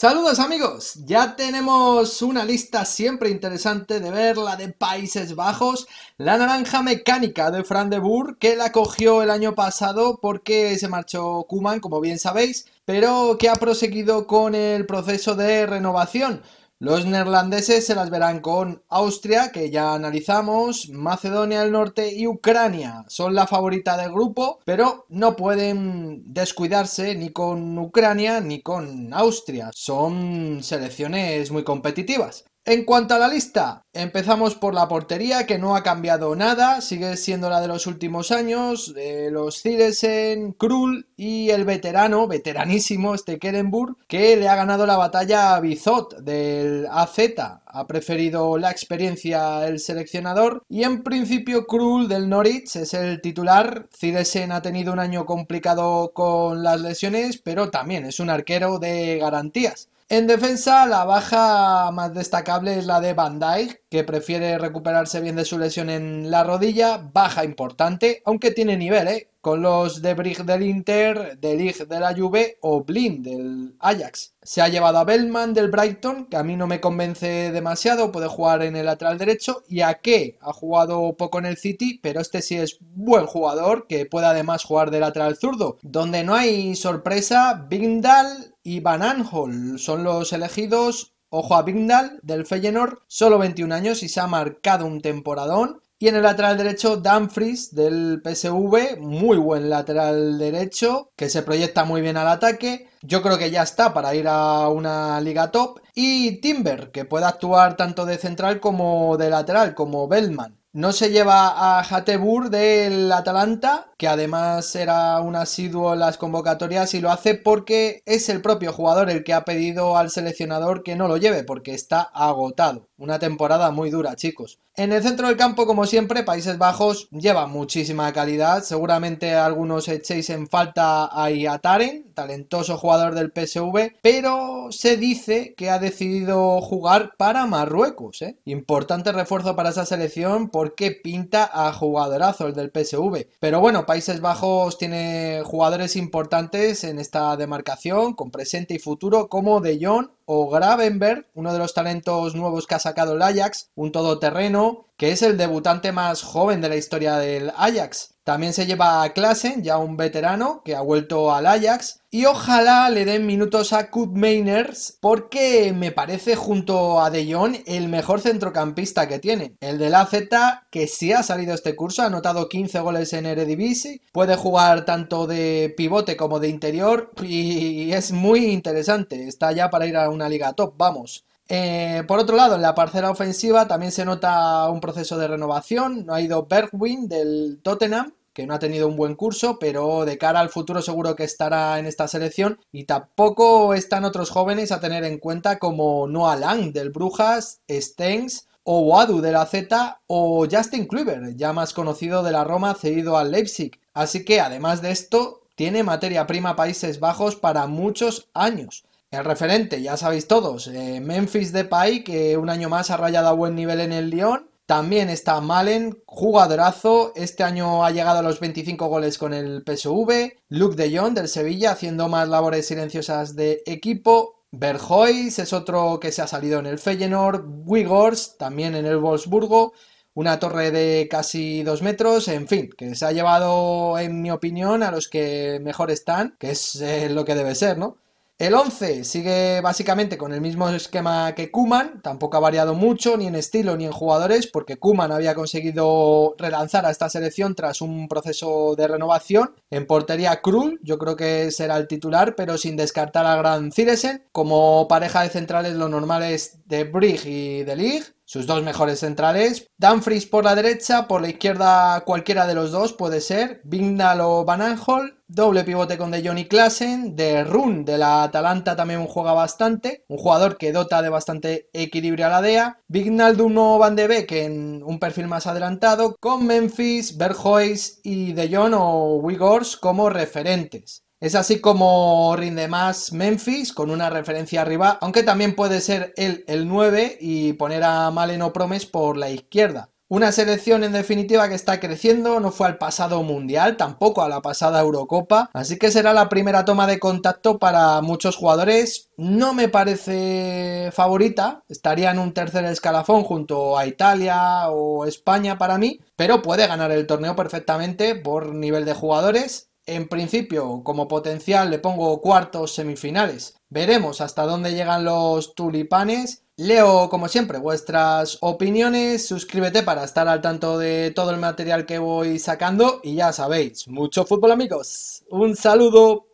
Saludos amigos, ya tenemos una lista siempre interesante de ver, la de Países Bajos, la naranja mecánica de Fran de Boer, que la cogió el año pasado porque se marchó Kuman, como bien sabéis, pero que ha proseguido con el proceso de renovación. Los neerlandeses se las verán con Austria, que ya analizamos, Macedonia del Norte y Ucrania. Son la favorita del grupo, pero no pueden descuidarse ni con Ucrania ni con Austria. Son selecciones muy competitivas. En cuanto a la lista, empezamos por la portería, que no ha cambiado nada, sigue siendo la de los últimos años, de los Cilesen, Krul y el veterano, veteranísimo este Kerenburg, que le ha ganado la batalla a Bizot del AZ. Ha preferido la experiencia el seleccionador y en principio Krul del Norwich es el titular. Cilesen ha tenido un año complicado con las lesiones, pero también es un arquero de garantías. En defensa, la baja más destacable es la de Van Dijk, que prefiere recuperarse bien de su lesión en la rodilla, baja importante, aunque tiene nivel, ¿eh? con los de Brig del Inter, de de la Juve o Blind del Ajax. Se ha llevado a Bellman del Brighton, que a mí no me convence demasiado, puede jugar en el lateral derecho, y a que ha jugado poco en el City, pero este sí es buen jugador, que puede además jugar de lateral zurdo. Donde no hay sorpresa, Bindal y Van Anhol son los elegidos Ojo a Bindal del Feyenoord, solo 21 años y se ha marcado un temporadón. Y en el lateral derecho, Dumfries del PSV, muy buen lateral derecho, que se proyecta muy bien al ataque. Yo creo que ya está para ir a una liga top. Y Timber, que puede actuar tanto de central como de lateral, como Bellman. No se lleva a Hatebur del Atalanta, que además era un asiduo en las convocatorias y lo hace porque es el propio jugador el que ha pedido al seleccionador que no lo lleve porque está agotado. Una temporada muy dura, chicos. En el centro del campo, como siempre, Países Bajos lleva muchísima calidad. Seguramente algunos echéis en falta a Iataren, talentoso jugador del PSV, pero se dice que ha decidido jugar para Marruecos. ¿eh? Importante refuerzo para esa selección porque pinta a el del PSV. Pero bueno, Países Bajos tiene jugadores importantes en esta demarcación, con presente y futuro, como De Jong o Gravenberg, uno de los talentos nuevos que ha sacado el Ajax, un todoterreno, que es el debutante más joven de la historia del Ajax. También se lleva a clase ya un veterano que ha vuelto al Ajax. Y ojalá le den minutos a Kutmeiners, porque me parece junto a De Jong el mejor centrocampista que tiene. El de la Z, que sí ha salido este curso, ha anotado 15 goles en Eredivisie, puede jugar tanto de pivote como de interior y es muy interesante. Está ya para ir a un una liga top, vamos. Eh, por otro lado, en la parcela ofensiva también se nota un proceso de renovación. No ha ido Bergwin del Tottenham, que no ha tenido un buen curso, pero de cara al futuro seguro que estará en esta selección. Y tampoco están otros jóvenes a tener en cuenta como Noah Lang del Brujas, Stengs o Wadu de la Z o Justin Kluivert, ya más conocido de la Roma, cedido al Leipzig. Así que además de esto, tiene materia prima Países Bajos para muchos años. El referente, ya sabéis todos, eh, Memphis Depay, que un año más ha rayado a buen nivel en el Lyon. También está Malen, jugadorazo, este año ha llegado a los 25 goles con el PSV. Luke de Jong del Sevilla haciendo más labores silenciosas de equipo. Berhois es otro que se ha salido en el Feyenoord. Wigors también en el Wolfsburgo. Una torre de casi 2 metros, en fin, que se ha llevado, en mi opinión, a los que mejor están, que es eh, lo que debe ser, ¿no? El 11 sigue básicamente con el mismo esquema que Kuman, tampoco ha variado mucho ni en estilo ni en jugadores, porque Kuman había conseguido relanzar a esta selección tras un proceso de renovación. En portería Krull, yo creo que será el titular, pero sin descartar a Gran Ciresen. Como pareja de centrales lo normal es De Brig y De Lig sus dos mejores centrales. Danfries por la derecha, por la izquierda cualquiera de los dos puede ser, Vignal o Van Aanholt. Doble pivote con De y Klassen, de Run de la Atalanta también juega bastante, un jugador que dota de bastante equilibrio a la DEA. Vignal de uno Van de Beek en un perfil más adelantado, con Memphis, Berjois y De Jong o Wigors como referentes. Es así como rinde más Memphis con una referencia arriba, aunque también puede ser él el 9 y poner a Maleno Promes por la izquierda. Una selección en definitiva que está creciendo, no fue al pasado mundial, tampoco a la pasada Eurocopa, así que será la primera toma de contacto para muchos jugadores. No me parece favorita, estaría en un tercer escalafón junto a Italia o España para mí, pero puede ganar el torneo perfectamente por nivel de jugadores en principio, como potencial, le pongo cuartos semifinales. Veremos hasta dónde llegan los tulipanes. Leo, como siempre, vuestras opiniones. Suscríbete para estar al tanto de todo el material que voy sacando. Y ya sabéis, mucho fútbol amigos. Un saludo.